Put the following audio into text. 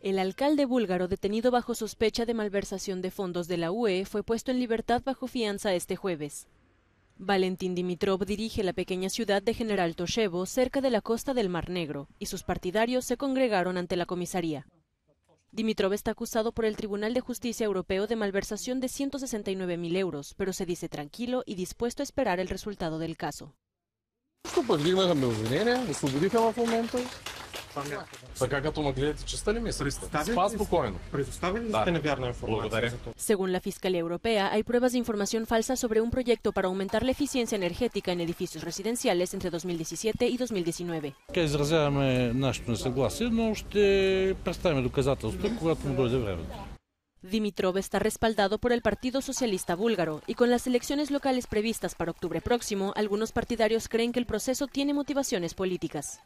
El alcalde búlgaro detenido bajo sospecha de malversación de fondos de la UE fue puesto en libertad bajo fianza este jueves. Valentín Dimitrov dirige la pequeña ciudad de General Toshevo, cerca de la costa del Mar Negro, y sus partidarios se congregaron ante la comisaría. Dimitrov está acusado por el Tribunal de Justicia Europeo de malversación de 169.000 euros, pero se dice tranquilo y dispuesto a esperar el resultado del caso. Según la Fiscalía Europea, hay pruebas de información falsa sobre un proyecto para aumentar la eficiencia energética en edificios residenciales entre 2017 y 2019. Dimitrov está respaldado por el Partido Socialista Búlgaro y con las elecciones locales previstas para octubre próximo, algunos partidarios creen que el proceso tiene motivaciones políticas.